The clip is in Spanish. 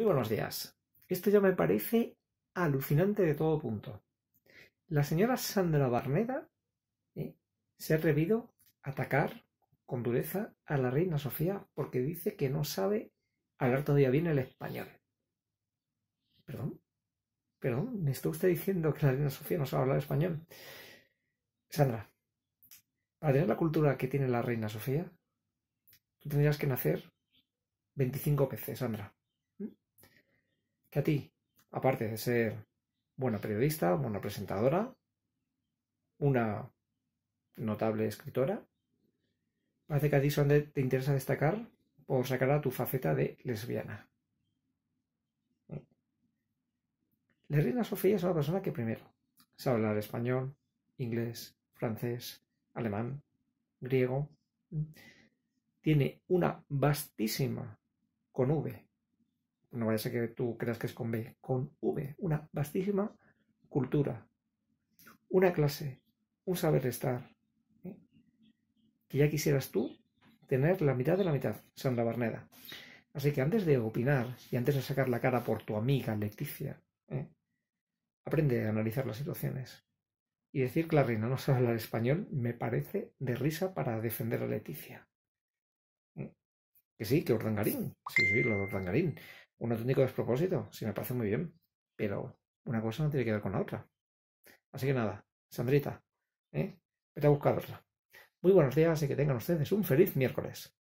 Muy buenos días. Esto ya me parece alucinante de todo punto. La señora Sandra Barneda ¿eh? se ha atrevido a atacar con dureza a la reina Sofía porque dice que no sabe hablar todavía bien el español. ¿Perdón? ¿Perdón? ¿Me está usted diciendo que la reina Sofía no sabe hablar español? Sandra, para tener la cultura que tiene la reina Sofía, tú tendrías que nacer 25 veces, Sandra que a ti, aparte de ser buena periodista, buena presentadora, una notable escritora, parece que a ti son te interesa destacar por sacar a tu faceta de lesbiana. La reina Sofía es una persona que primero sabe hablar español, inglés, francés, alemán, griego. Tiene una vastísima, con no vaya a ser que tú creas que es con B, con V, una vastísima cultura, una clase, un saber estar, ¿eh? que ya quisieras tú tener la mitad de la mitad, Sandra Barneda. Así que antes de opinar y antes de sacar la cara por tu amiga Leticia, ¿eh? aprende a analizar las situaciones. Y decir que la reina no sabe hablar español me parece de risa para defender a Leticia. ¿Eh? Que sí, que Ordangarín. Sí, sí, lo de Ordangarín un auténtico despropósito, si me parece muy bien, pero una cosa no tiene que ver con la otra. Así que nada, Sandrita, ¿eh? vete a buscar otra. Muy buenos días y que tengan ustedes un feliz miércoles.